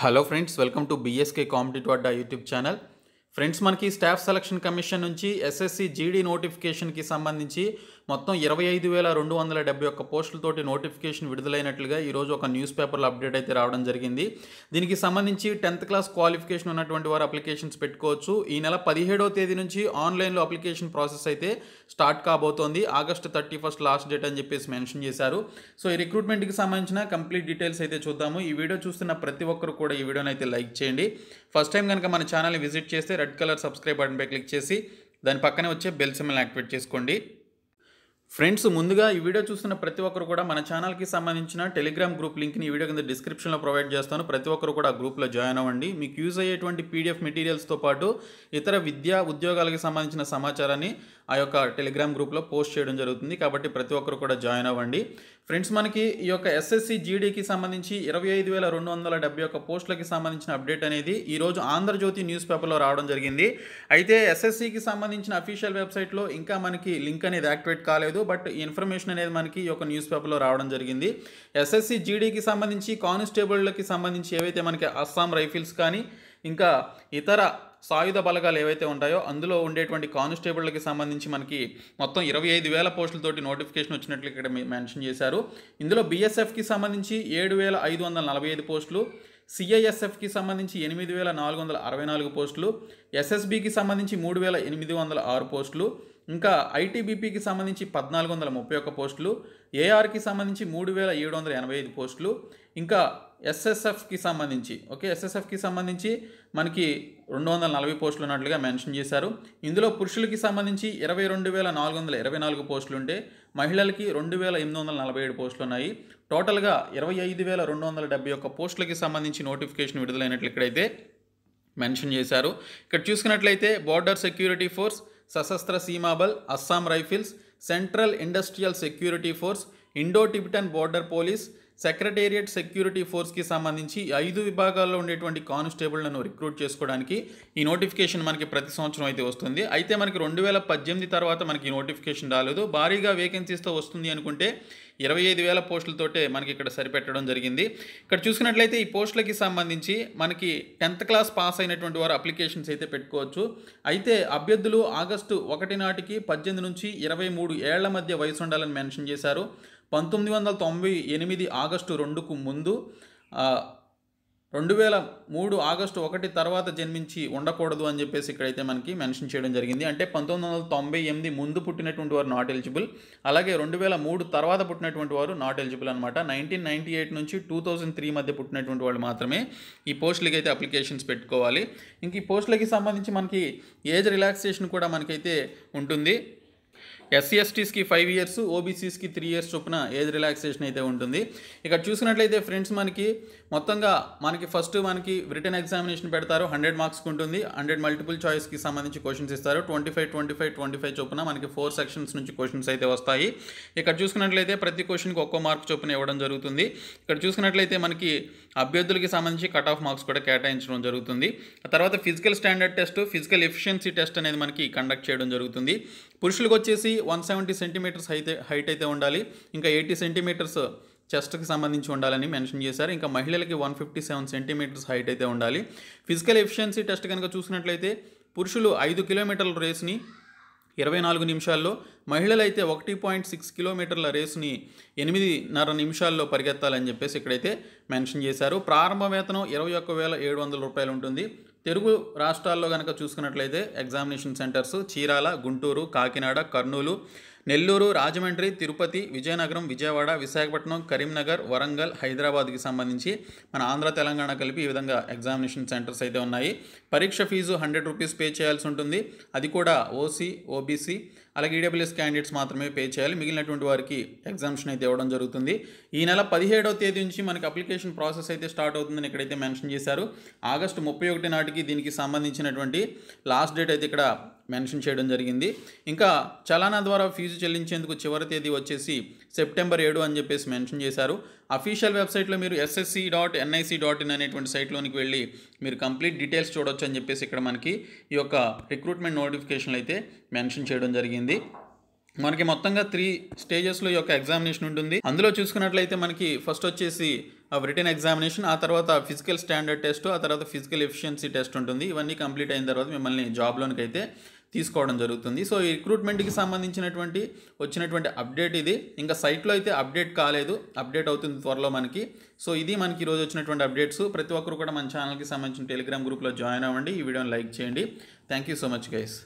hello friends welcome to BSK competitive Adda YouTube channel friends మనకి staff selection commission నుంచి SSC GD నోటిఫికేషన్కి సంబంధించి మొత్తం ఇరవై ఐదు వేల రెండు వందల డెబ్బై ఒక్క పోస్టులతోటి నోటిఫికేషన్ విడుదలైనట్లుగా ఈరోజు ఒక న్యూస్ పేపర్లో అప్డేట్ అయితే రావడం జరిగింది దీనికి సంబంధించి టెన్త్ క్లాస్ క్వాలిఫికేషన్ ఉన్నటువంటి వారు అప్లికేషన్స్ పెట్టుకోవచ్చు ఈ నెల పదిహేడవ తేదీ నుంచి ఆన్లైన్లో అప్లికేషన్ ప్రాసెస్ అయితే స్టార్ట్ కాబోతోంది August thirty first last date అని చెప్పేసి మెన్షన్ చేశారు సో ఈ రిక్రూట్మెంట్కి సంబంధించిన కంప్లీట్ డీటెయిల్స్ అయితే చూద్దాము ఈ వీడియో చూస్తున్న ప్రతి ఒక్కరు కూడా ఈ వీడియోని అయితే లైక్ చేయండి ఫస్ట్ టైం కనుక మన ఛానల్ని విజిట్ చేస్తే రెడ్ కలర్ సబ్స్క్రైబ్ బటన్పై క్లిక్ చేసి దాని పక్కనే వచ్చే బెల్ సిమ్మల్ని యాక్టివేట్ చేసుకోండి ఫ్రెండ్స్ ముందుగా ఈ వీడియో చూస్తున్న ప్రతి ఒక్కరు కూడా మన ఛానల్కి సంబంధించిన టెలిగ్రామ్ గ్రూప్ లింక్ని ఈ వీడియో కింద డిస్క్రిప్షన్లో ప్రొవైడ్ చేస్తాను ప్రతి ఒక్కరు కూడా ఆ గ్రూప్లో జాయిన్ అవ్వండి మీకు యూజ్ అయ్యేటువంటి పీడిఎఫ్ మెటీరియల్స్తో పాటు ఇతర విద్యా ఉద్యోగాలకు సంబంధించిన సమాచారాన్ని ఆ యొక్క టెలిగ్రామ్ గ్రూప్లో పోస్ట్ చేయడం జరుగుతుంది కాబట్టి ప్రతి ఒక్కరు కూడా జాయిన్ అవ్వండి ఫ్రెండ్స్ మనకి ఈ యొక్క ఎస్ఎస్సి జీడీకి సంబంధించి ఇరవై ఐదు వేల రెండు వందల డెబ్బై ఒక్క పోస్టులకి సంబంధించిన అప్డేట్ అనేది ఈరోజు ఆంధ్రజ్యోతి న్యూస్ పేపర్లో రావడం జరిగింది అయితే ఎస్ఎస్సికి సంబంధించిన అఫీషియల్ వెబ్సైట్లో ఇంకా మనకి లింక్ అనేది యాక్టివేట్ కాలేదు లేదు బట్ ఇన్ఫర్మేషన్ అనేది మనకి ఈ యొక్క న్యూస్ పేపర్లో రావడం జరిగింది ఎస్ఎస్సి జీడీకి సంబంధించి కానిస్టేబుల్కి సంబంధించి ఏవైతే మనకి అస్సాం రైఫిల్స్ కానీ ఇంకా ఇతర సాయుధ బలగాలు ఏవైతే ఉంటాయో అందులో ఉండేటువంటి కానిస్టేబుల్కి సంబంధించి మనకి మొత్తం ఇరవై ఐదు వేల పోస్టులతోటి నోటిఫికేషన్ వచ్చినట్లు ఇక్కడ మెన్షన్ చేశారు ఇందులో బీఎస్ఎఫ్కి సంబంధించి ఏడు వేల ఐదు వందల నలభై ఐదు పోస్టులు సిఐఎస్ఎఫ్కి సంబంధించి ఎనిమిది వేల నాలుగు వందల అరవై నాలుగు పోస్టులు ఎస్ఎస్బికి సంబంధించి మూడు వేల ఎనిమిది వందల ఆరు పోస్టులు ఇంకా ఐటీబీపీకి సంబంధించి పద్నాలుగు వందల ముప్పై ఒక్క పోస్టులు ఏఆర్కి సంబంధించి మూడు వేల ఏడు వందల ఎనభై ఐదు పోస్టులు ఇంకా ఎస్ఎస్ఎఫ్కి సంబంధించి ఓకే ఎస్ఎస్ఎఫ్కి సంబంధించి మనకి రెండు వందల నలభై పోస్టులు ఉన్నట్లుగా మెన్షన్ చేశారు ఇందులో పురుషులకి సంబంధించి ఇరవై రెండు వేల నాలుగు వందల ఇరవై నాలుగు పోస్టులు ఉంటే మహిళలకి రెండు వేల ఎనిమిది వందల నలభై ఏడు పోస్టులు ఉన్నాయి టోటల్గా ఇరవై ఐదు వేల రెండు వందల డెబ్బై ఒక్క పోస్టులకి సంబంధించి నోటిఫికేషన్ విడుదలైనట్లు ఇక్కడైతే మెన్షన్ చేశారు ఇక్కడ చూసుకున్నట్లయితే border security force Sashastra Seema Bal Assam rifles central industrial security force Indo Tibetan border police secretariat security ఫోర్స్కి సంబంధించి ఐదు విభాగాల్లో ఉండేటువంటి కానిస్టేబుళ్లను రిక్రూట్ చేసుకోవడానికి ఈ నోటిఫికేషన్ మనకి ప్రతి సంవత్సరం అయితే వస్తుంది అయితే మనకి రెండు వేల పద్దెనిమిది తర్వాత మనకి నోటిఫికేషన్ రాలేదు భారీగా వేకెన్సీస్తో వస్తుంది అనుకుంటే ఇరవై ఐదు వేల పోస్టులతోటే మనకి ఇక్కడ సరిపెట్టడం జరిగింది ఇక్కడ చూసుకున్నట్లయితే ఈ పోస్టులకి సంబంధించి మనకి టెన్త్ క్లాస్ పాస్ అయినటువంటి వారు అప్లికేషన్స్ అయితే పెట్టుకోవచ్చు అయితే అభ్యర్థులు ఆగస్టు ఒకటి నాటికి పద్దెనిమిది నుంచి ఇరవై మూడు ఏళ్ల మధ్య వయసు ఉండాలని మెన్షన్ చేశారు పంతొమ్మిది వందల తొంభై ఎనిమిది ఆగస్టు రెండుకు ముందు రెండు వేల మూడు ఆగస్టు ఒకటి తర్వాత జన్మించి ఉండకూడదు అని చెప్పేసి ఇక్కడైతే మనకి మెన్షన్ చేయడం జరిగింది అంటే పంతొమ్మిది వందల తొంభై ఎనిమిది ముందు పుట్టినటువంటి వారు నాట్ ఎలిజిబుల్ అలాగే రెండు వేల మూడు తర్వాత పుట్టినటువంటి వారు నాట్ ఎలిజిబుల్ అనమాట నైన్టీన్ నైంటీ ఎయిట్ నుంచి టూ థౌజండ్ త్రీ మధ్య పుట్టినటువంటి వాళ్ళు మాత్రమే ఈ పోస్టులకి అయితే అప్లికేషన్స్ పెట్టుకోవాలి ఇంక ఈ పోస్టులకి సంబంధించి మనకి ఏజ్ రిలాక్సేషన్ కూడా మనకైతే ఉంటుంది ఎస్సీ ఎస్టీస్కి ఫైవ్ ఇయర్స్ ఓబీసీస్కి త్రీ ఇయర్స్ చొప్పున ఏజ్ రిలాక్సేషన్ అయితే ఉంటుంది ఇక్కడ చూసినట్లయితే ఫ్రెండ్స్ మనకి మొత్తంగా మనకి ఫస్ట్ మనకి రిటర్న్ ఎగ్జామినేషన్ పెడతారు హండ్రెడ్ మార్క్స్కి ఉంటుంది హండ్రెడ్ మల్టిపుల్ చాయిస్కి సంబంధించి క్వశ్చన్స్ ఇస్తారు twenty five twenty five twenty five చొప్పున మనకి ఫోర్ సెక్షన్స్ నుంచి క్వశ్చన్స్ అయితే వస్తాయి ఇక్కడ చూసుకున్నట్లయితే ప్రతి క్వశ్చన్కి ఒక్కో మార్క్ చొప్పున ఇవ్వడం జరుగుతుంది ఇక్కడ చూసుకున్నట్లయితే మనకి అభ్యర్థులకి సంబంధించి కట్ ఆఫ్ మార్క్స్ కూడా కేటాయించడం జరుగుతుంది తర్వాత physical standard test physical efficiency test అనేది మనకి కండక్ట్ చేయడం జరుగుతుంది పురుషులకు వచ్చేసి వన్ సెవెంటీ సెంటీమీటర్స్ అయితే హైట్ అయితే ఉండాలి ఇంకా ఎయిటీ సెంటీమీటర్స్ చెస్ట్కి సంబంధించి ఉండాలని మెన్షన్ చేశారు ఇంకా మహిళలకి one fifty seven centimetres height అయితే ఉండాలి ఫిజికల్ ఎఫిషియన్సీ టెస్ట్ కనుక చూసినట్లయితే పురుషులు ఐదు కిలోమీటర్ల రేస్ని ఇరవై నాలుగు నిమిషాల్లో మహిళలైతే ఒకటి పాయింట్ సిక్స్ కిలోమీటర్ల రేసుని ఎనిమిదిన్నర నిమిషాల్లో పరిగెత్తాలని చెప్పేసి ఇక్కడైతే మెన్షన్ చేశారు ప్రారంభ వేతనం ఇరవై ఒక్క వేల ఏడు వందల రూపాయలు ఉంటుంది తెలుగు రాష్ట్రాల్లో కనుక చూసుకున్నట్లయితే ఎగ్జామినేషన్ సెంటర్స్ చీరాల గుంటూరు కాకినాడ కర్నూలు నెల్లూరు రాజమండ్రి తిరుపతి విజయనగరం విజయవాడ విశాఖపట్నం కరీంనగర్ వరంగల్ హైదరాబాద్కి సంబంధించి మన ఆంధ్ర తెలంగాణ కలిపి ఈ విధంగా ఎగ్జామినేషన్ సెంటర్స్ అయితే ఉన్నాయి పరీక్ష ఫీజు హండ్రెడ్ రూపీస్ పే చేయాల్సి ఉంటుంది అది కూడా ఓసీ ఓబీసీ అలాగే ఈడబ్ల్యూఎస్ క్యాండిడేట్స్ మాత్రమే పే చేయాలి మిగిలినటువంటి వారికి ఎగ్జామ్షన్ అయితే ఇవ్వడం జరుగుతుంది ఈ నెల పదిహేడవ తేదీ నుంచి మనకి అప్లికేషన్ ప్రాసెస్ అయితే స్టార్ట్ అవుతుందని ఇక్కడైతే మెన్షన్ చేశారు ఆగస్టు ముప్పై ఒకటి నాటికి దీనికి సంబంధించినటువంటి లాస్ట్ డేట్ అయితే ఇక్కడ మెన్షన్ చేయడం జరిగింది ఇంకా చలానా ద్వారా ఫీజు చెల్లించేందుకు చివరి తేదీ వచ్చేసి సెప్టెంబర్ ఏడు అని చెప్పేసి మెన్షన్ చేశారు అఫీషియల్ వెబ్సైట్లో మీరు SSC dot NIC dot in అనేటువంటి సైట్లోనికి వెళ్ళి మీరు కంప్లీట్ డీటెయిల్స్ చూడొచ్చు అని చెప్పేసి ఇక్కడ మనకి ఈ యొక్క రిక్రూట్మెంట్ నోటిఫికేషన్లు అయితే మెన్షన్ చేయడం జరిగింది మనకి మొత్తంగా త్రీ స్టేజెస్లో ఈ యొక్క ఎగ్జామినేషన్ ఉంటుంది అందులో చూసుకున్నట్లయితే మనకి ఫస్ట్ వచ్చేసి రిటర్న్ ఎగ్జామినేషన్ ఆ తర్వాత ఫిజికల్ స్టాండర్డ్ టెస్ట్ ఆ తర్వాత ఫిజికల్ ఎఫిషియన్సీ టెస్ట్ ఉంటుంది ఇవన్నీ కంప్లీట్ అయిన తర్వాత మిమ్మల్ని జాబ్లోనికి అయితే తీసుకోవడం జరుగుతుంది సో ఈ రిక్రూట్మెంట్కి సంబంధించినటువంటి వచ్చినటువంటి అప్డేట్ ఇది ఇంకా సైట్లో అయితే అప్డేట్ కాలేదు అప్డేట్ అవుతుంది త్వరలో మనకి సో ఇది మనకి ఈరోజు వచ్చినటువంటి అప్డేట్స్ ప్రతి ఒక్కరు కూడా మన ఛానల్కి సంబంధించిన టెలిగ్రామ్ గ్రూప్లో జాయిన్ అవ్వండి ఈ వీడియోని లైక్ చేయండి thank you so much guys